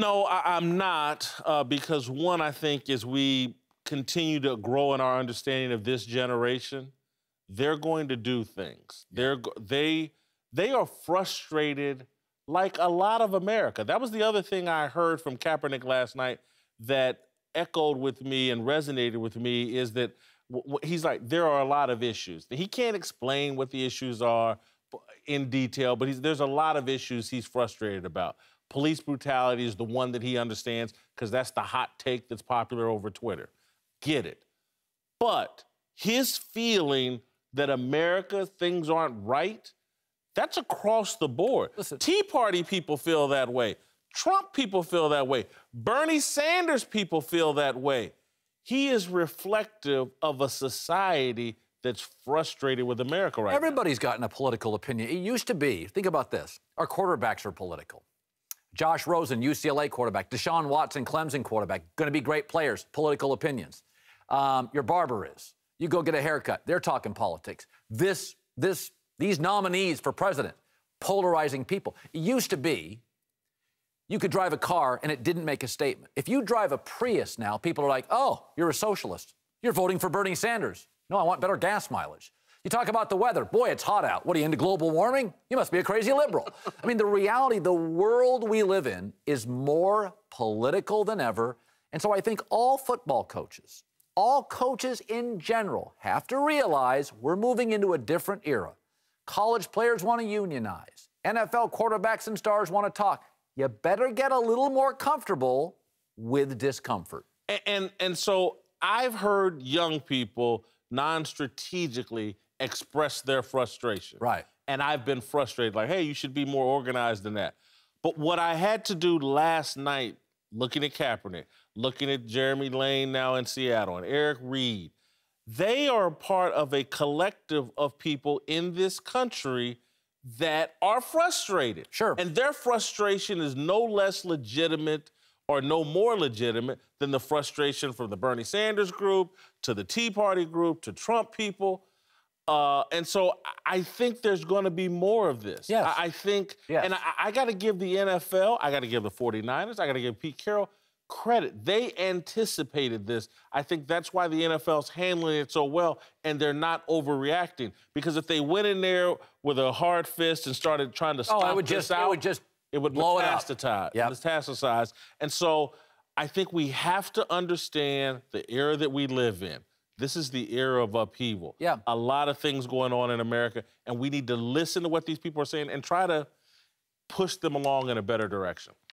No, I, am not, uh, because one, I think, as we continue to grow in our understanding of this generation, they're going to do things. They're they they are frustrated, like a lot of America. That was the other thing I heard from Kaepernick last night that echoed with me and resonated with me is that he's like there are a lot of issues. He can't explain what the issues are in detail, but there's a lot of issues he's frustrated about. Police brutality is the one that he understands because that's the hot take that's popular over Twitter. Get it. But his feeling that America things aren't right, that's across the board. Listen. Tea Party people feel that way. Trump people feel that way. Bernie Sanders people feel that way. He is reflective of a society that's frustrated with America right Everybody's now. gotten a political opinion. It used to be, think about this our quarterbacks are political. Josh Rosen, UCLA quarterback, Deshaun Watson, Clemson quarterback, going to be great players, political opinions. Um, your barber is. You go get a haircut. They're talking politics. This, this, these nominees for president, polarizing people. It used to be you could drive a car and it didn't make a statement. If you drive a Prius now, people are like, oh, you're a socialist. You're voting for Bernie Sanders. No, I want better gas mileage. You talk about the weather. Boy, it's hot out. What are you into global warming? You must be a crazy liberal. I mean, the reality, the world we live in is more political than ever. And so I think all football coaches, all coaches in general, have to realize we're moving into a different era. College players want to unionize, NFL quarterbacks and stars want to talk. You better get a little more comfortable with discomfort. And, and, and so I've heard young people non strategically express their frustration. Right. And I've been frustrated, like, hey, you should be more organized than that. But what I had to do last night, looking at Kaepernick, looking at Jeremy Lane now in Seattle, and Eric Reed, they are part of a collective of people in this country that are frustrated. Sure. And their frustration is no less legitimate are no more legitimate than the frustration from the Bernie Sanders group to the Tea Party group to Trump people. Uh, and so I think there's going to be more of this. Yes. I, I think, yes. and I, I got to give the NFL, I got to give the 49ers, I got to give Pete Carroll credit. They anticipated this. I think that's why the NFL's handling it so well and they're not overreacting. Because if they went in there with a hard fist and started trying to stop oh, I would just, out, would just it would blow metastasize, it up. Yep. metastasize. And so I think we have to understand the era that we live in. This is the era of upheaval. Yeah. A lot of things going on in America, and we need to listen to what these people are saying and try to push them along in a better direction.